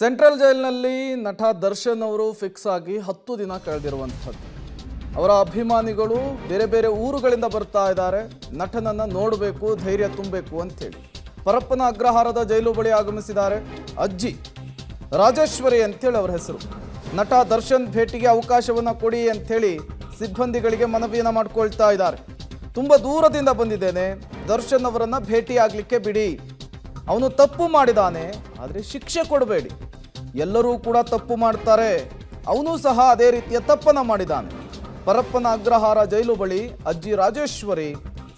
central ಜೈಲ್ನಲ್ಲಿ ನಟ ದರ್ಶನ್ ಅವರು fix ಆಗಿ ಹತ್ತು ದಿನ ಕಳೆದಿರುವಂಥದ್ದು ಅವರ ಅಭಿಮಾನಿಗಳು ಬೇರೆ ಬೇರೆ ಊರುಗಳಿಂದ ಬರ್ತಾ ಇದ್ದಾರೆ ನಟನನ್ನು ನೋಡಬೇಕು ಧೈರ್ಯ ತುಂಬಬೇಕು ಅಂತೇಳಿ ಪರಪ್ಪನ ಅಗ್ರಹಾರದ ಜೈಲು ಬಳಿ ಆಗಮಿಸಿದ್ದಾರೆ ಅಜ್ಜಿ ರಾಜೇಶ್ವರಿ ಅಂತೇಳಿ ಅವರ ಹೆಸರು ನಟ ದರ್ಶನ್ ಭೇಟಿಗೆ ಅವಕಾಶವನ್ನು ಕೊಡಿ ಅಂಥೇಳಿ ಸಿಬ್ಬಂದಿಗಳಿಗೆ ಮನವಿಯನ್ನು ಮಾಡಿಕೊಳ್ತಾ ಇದ್ದಾರೆ ತುಂಬ ದೂರದಿಂದ ಬಂದಿದ್ದೇನೆ ದರ್ಶನ್ ಅವರನ್ನು ಭೇಟಿಯಾಗಲಿಕ್ಕೆ ಬಿಡಿ ಅವನು ತಪ್ಪು ಮಾಡಿದಾನೆ ಆದರೆ ಶಿಕ್ಷೆ ಕೊಡಬೇಡಿ ಎಲ್ಲರೂ ಕೂಡ ತಪ್ಪು ಮಾಡ್ತಾರೆ ಅವನು ಸಹ ಅದೇ ರೀತಿಯ ತಪ್ಪನ್ನು ಮಾಡಿದಾನೆ ಪರಪ್ಪನ ಅಗ್ರಹಾರ ಜೈಲು ಬಳಿ ಅಜ್ಜಿ ರಾಜೇಶ್ವರಿ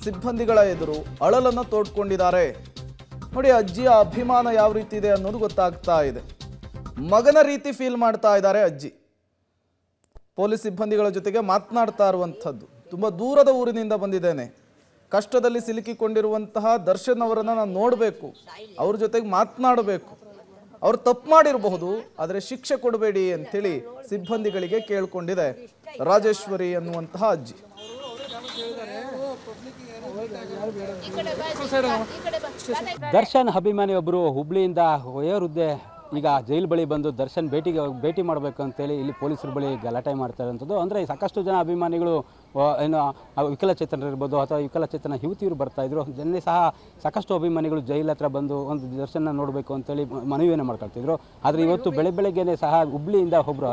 ಸಿಬ್ಬಂದಿಗಳ ಎದುರು ಅಳಲನ್ನು ತೋಡ್ಕೊಂಡಿದ್ದಾರೆ ನೋಡಿ ಅಜ್ಜಿಯ ಅಭಿಮಾನ ಯಾವ ರೀತಿ ಇದೆ ಅನ್ನೋದು ಗೊತ್ತಾಗ್ತಾ ಇದೆ ಮಗನ ರೀತಿ ಫೀಲ್ ಮಾಡ್ತಾ ಇದ್ದಾರೆ ಅಜ್ಜಿ ಪೊಲೀಸ್ ಸಿಬ್ಬಂದಿಗಳ ಜೊತೆಗೆ ಮಾತನಾಡ್ತಾ ಇರುವಂಥದ್ದು ತುಂಬ ದೂರದ ಊರಿನಿಂದ ಬಂದಿದ್ದೇನೆ ಕಷ್ಟದಲ್ಲಿ ಸಿಲುಕಿಕೊಂಡಿರುವಂತಹ ದರ್ಶನ್ ಅವರನ್ನು ನಾನು ನೋಡಬೇಕು ಅವ್ರ ಜೊತೆಗೆ ಮಾತನಾಡಬೇಕು ಅವ್ರು ತಪ್ಪು ಮಾಡಿರಬಹುದು ಆದರೆ ಶಿಕ್ಷೆ ಕೊಡಬೇಡಿ ಅಂಥೇಳಿ ಸಿಬ್ಬಂದಿಗಳಿಗೆ ಕೇಳ್ಕೊಂಡಿದೆ ರಾಜೇಶ್ವರಿ ಅನ್ನುವಂತಹ ಅಜ್ಜಿ ದರ್ಶನ್ ಅಭಿಮಾನಿಯೊಬ್ಬರು ಹುಬ್ಳಿಯಿಂದ ವಯೋವೃದ್ಧೆ ಈಗ ಜೈಲ್ ಬಳಿ ಬಂದು ದರ್ಶನ್ ಭೇಟಿಗೆ ಭೇಟಿ ಮಾಡಬೇಕು ಅಂತೇಳಿ ಇಲ್ಲಿ ಪೊಲೀಸರ ಬಳಿ ಗಲಾಟೆ ಮಾಡ್ತಾರಂಥದ್ದು ಅಂದರೆ ಸಾಕಷ್ಟು ಜನ ಅಭಿಮಾನಿಗಳು ಏನು ಇರ್ಬೋದು ಅಥವಾ ವಿಕಲಚೇತನ ಯುವತಿಯರು ಬರ್ತಾಯಿದ್ರು ಜನೇ ಸಹ ಸಾಕಷ್ಟು ಅಭಿಮಾನಿಗಳು ಜೈಲ್ ಹತ್ರ ಬಂದು ಒಂದು ದರ್ಶನ ನೋಡಬೇಕು ಅಂತೇಳಿ ಮನವಿಯನ್ನು ಮಾಡ್ಕೊಳ್ತಿದ್ರು ಆದರೆ ಇವತ್ತು ಬೆಳೆ ಬೆಳಗ್ಗೆನೆ ಸಹ ಹುಬ್ಳಿಯಿಂದ ಒಬ್ಬರು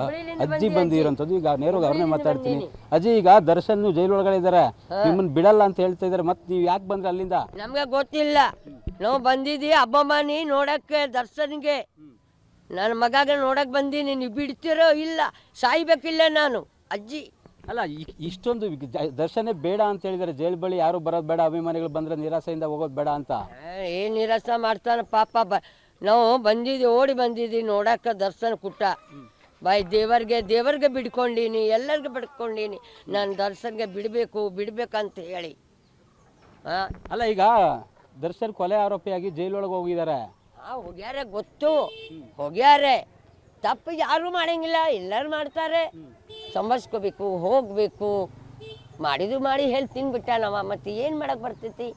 ಅಜ್ಜಿ ಬಂದಿರೋಂಥದ್ದು ಈಗ ನೇರವಾಗಿ ಅವ್ರನ್ನೇ ಮಾತಾಡ್ತೀನಿ ಅಜ್ಜಿ ಈಗ ದರ್ಶನ್ ಜೈಲ್ ಒಳಗಡೆ ಇದ್ದಾರೆ ನಿಮ್ಮನ್ನು ಬಿಡಲ್ಲ ಅಂತ ಹೇಳ್ತಾ ಇದ್ದಾರೆ ಮತ್ತೆ ನೀವು ಯಾಕೆ ಬಂದ್ರೆ ಅಲ್ಲಿಂದ ನಮಗೆ ಗೊತ್ತಿಲ್ಲ ನಾವು ಬಂದಿದ್ದೀವಿ ಅಭಿಮಾನಿ ನೋಡಕ್ಕೆ ದರ್ಶನ್ಗೆ ನನ್ನ ಮಗಾಗ ನೋಡಕ್ ಬಂದೀನಿ ನೀವು ಬಿಡ್ತಿರೋ ಇಲ್ಲ ಸಾಯ್ಬೇಕಿಲ್ಲ ನಾನು ಅಜ್ಜಿ ಅಲ್ಲ ಇಷ್ಟೊಂದು ದರ್ಶನ ಬೇಡ ಅಂತ ಹೇಳಿದ್ರೆ ಜೈಲ್ ಬಳಿ ಯಾರು ಬರೋದು ಬೇಡ ಅಭಿಮಾನಿಗಳು ಬಂದ್ರೆ ನಿರಾಸೆಯಿಂದ ಹೋಗೋದು ಬೇಡ ಅಂತ ಏನ್ ನಿರಾಸೆ ಮಾಡ್ತಾನೆ ಪಾಪ ನಾವು ಬಂದಿದ್ದೀವಿ ಓಡಿ ಬಂದಿದ್ದೀವಿ ನೋಡಕ್ಕ ದರ್ಶನ ಕುಟ್ಟ ಬಾಯ್ ದೇವರಿಗೆ ದೇವರಿಗೆ ಬಿಡ್ಕೊಂಡೀನಿ ಎಲ್ಲರಿಗೂ ಬಿಡ್ಕೊಂಡೀನಿ ನಾನು ದರ್ಶನ್ಗೆ ಬಿಡಬೇಕು ಬಿಡಬೇಕಂತ ಹೇಳಿ ಹಾಂ ಅಲ್ಲ ಈಗ ದರ್ಶನ್ ಕೊಲೆ ಆರೋಪಿಯಾಗಿ ಜೈಲೊಳಗೆ ಹೋಗಿದ್ದಾರೆ ಆ ಗೊತ್ತು ಹೊಗ್ಯಾರೆ ತಪ್ಪು ಯಾರು ಮಾಡಂಗಿಲ್ಲ ಎಲ್ಲರೂ ಮಾಡ್ತಾರೆ ಸಂಭಾಳಿಸ್ಕೋಬೇಕು ಹೋಗಬೇಕು ಮಾಡಿದ್ರು ಮಾಡಿ ಹೇಳಿ ತಿನ್ಬಿಟ್ಟ ನಾವ ಮತ್ತೆ ಏನು ಮಾಡಕ್ ಬರ್ತೈತಿ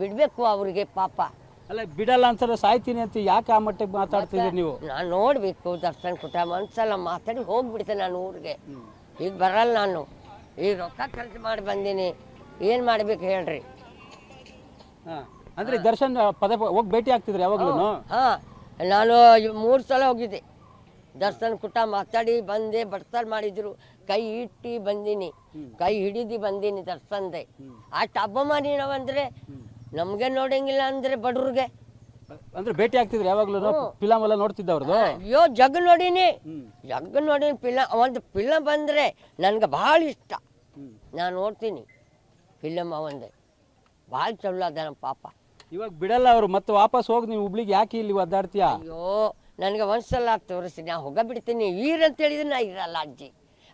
ಬಿಡಬೇಕು ಅವ್ರಿಗೆ ಪಾಪ ಅಲ್ಲ ಬಿಡಲ್ಲ ಅಂತಾರೆ ಸಾಯ್ತೀನಿ ಅಂತ ಯಾಕೆ ಆ ಮಟ್ಟಿಗೆ ಮಾತಾಡ್ತೀವಿ ನೀವು ನಾನು ನೋಡಬೇಕು ದರ್ಶನ್ ಕೊಟ್ಟ ಮನ್ಸಲ್ಲ ಮಾತಾಡಿ ಹೋಗ್ಬಿಡ್ತೇನೆ ನಾನು ಊರಿಗೆ ಈಗ ಬರಲ್ಲ ನಾನು ಈಗ ರೊಕ್ಕ ಖರ್ಚು ಮಾಡಿ ಬಂದೀನಿ ಏನು ಮಾಡ್ಬೇಕು ಹೇಳ್ರಿ ಹಾಂ ಅಂದ್ರೆ ದರ್ಶನ್ ಪದ ಹೋಗಿ ಭೇಟಿ ಆಗ್ತಿದ್ರು ಯಾವಾಗ್ಲೂ ಹಾ ನಾನು ಮೂರು ಸಲ ಹೋಗಿದ್ದೆ ದರ್ಶನ್ ಕುಟ ಮಾತಾಡಿ ಬಂದೆ ಬಡ್ತಾಲ್ ಮಾಡಿದ್ರು ಕೈ ಇಟ್ಟಿ ಬಂದೀನಿ ಕೈ ಹಿಡಿದು ಬಂದೀನಿ ದರ್ಶನ್ದೆ ಅಷ್ಟು ಮಾಡಿ ನಾವಂದ್ರೆ ನಮ್ಗೆ ನೋಡಂಗಿಲ್ಲ ಅಂದ್ರೆ ಬಡವ್ರಿಗೆ ಅಂದ್ರೆ ಭೇಟಿ ಆಗ್ತಿದ್ರು ಯಾವಾಗ್ಲೂ ಫಿಲಮ್ ಎಲ್ಲ ನೋಡ್ತಿದ್ದ ಅಯ್ಯೋ ಜಗ್ ನೋಡೀನಿ ಜಗ್ ನೋಡಿನಿ ಫಿಲಮ್ ಒಂದು ಫಿಲಮ್ ಬಂದ್ರೆ ನನ್ಗೆ ಭಾಳ ಇಷ್ಟ ನಾನು ನೋಡ್ತೀನಿ ಫಿಲಮ್ ಅವಂದೆ ಭಾಳ ಚಲೋ ಅದ ನಮ್ಮ ಪಾಪ ಇವಾಗ ಬಿಡಲ್ಲ ಅವರು ಮತ್ತೆ ವಾಪಸ್ ಹೋಗಿ ನೀವು ಹುಬ್ಳಿಗೆ ಯಾಕೆ ಇಲ್ಲಿ ಒದ್ದಾಡ್ತೀಯ ಅಯ್ಯೋ ನನಗೆ ಒಂದ್ಸಲ ತೋರಿಸ್ತೀನಿ ನಾ ಹೋಗ ಬಿಡ್ತೀನಿ ಈರ್ ಅಂತ ಹೇಳಿದ್ರೆ ನಾ ಇರಲ್ಲ ಅಜ್ಜಿ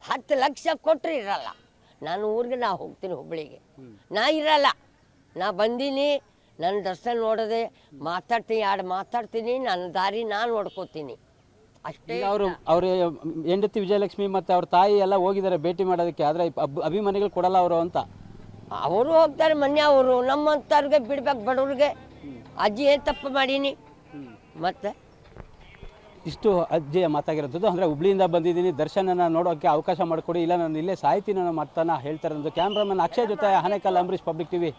ಹತ್ತು ಲಕ್ಷ ಕೊಟ್ಟರೆ ಇರಲ್ಲ ನಾನು ಊರಿಗೆ ನಾ ಹೋಗ್ತೀನಿ ಹುಬ್ಳಿಗೆ ನಾ ಇರಲ್ಲ ನಾ ಬಂದೀನಿ ನನ್ನ ದರ್ಶನ ನೋಡದೆ ಮಾತಾಡ್ತೀನಿ ಎರಡು ಮಾತಾಡ್ತೀನಿ ನನ್ನ ದಾರಿ ನಾನು ನೋಡ್ಕೋತೀನಿ ಅಷ್ಟೇ ಅವರು ಅವ್ರ ಹೆಂಡತಿ ವಿಜಯಲಕ್ಷ್ಮಿ ಮತ್ತೆ ಅವ್ರ ತಾಯಿ ಎಲ್ಲ ಹೋಗಿದ್ದಾರೆ ಭೇಟಿ ಮಾಡೋದಕ್ಕೆ ಆದರೆ ಅಭಿಮಾನಿಗಳು ಕೊಡಲ್ಲ ಅವರು ಅಂತ ಅವರು ಹೋಗ್ತಾರೆ ಮೊನ್ನೆ ಅವರು ನಮ್ಮಂಥವ್ರಿಗೆ ಬಿಡ್ಬೇಕು ಬಡವ್ರಿಗೆ ಅಜ್ಜಿ ಏನು ತಪ್ಪು ಮಾಡೀನಿ ಮತ್ತೆ ಇಷ್ಟು ಅಜ್ಜಿಯ ಮಾತಾಗಿರೋದು ಅಂದರೆ ಹುಬ್ಳಿಯಿಂದ ಬಂದಿದ್ದೀನಿ ದರ್ಶನನ ನೋಡೋಕೆ ಅವಕಾಶ ಮಾಡಿಕೊಡಿ ಇಲ್ಲ ನಾನು ಇಲ್ಲೇ ಸಾಹಿತಿ ನನ್ನ ಮಾತನ್ನು ಹೇಳ್ತಾರೆ ಕ್ಯಾಮ್ರಾಮನ್ ಅಕ್ಷಯ್ ಜೊತೆ ಆನೇಕಲ್ ಅಂಬರೀಷ್ ಪಬ್ಲಿಕ್ ಟಿವಿ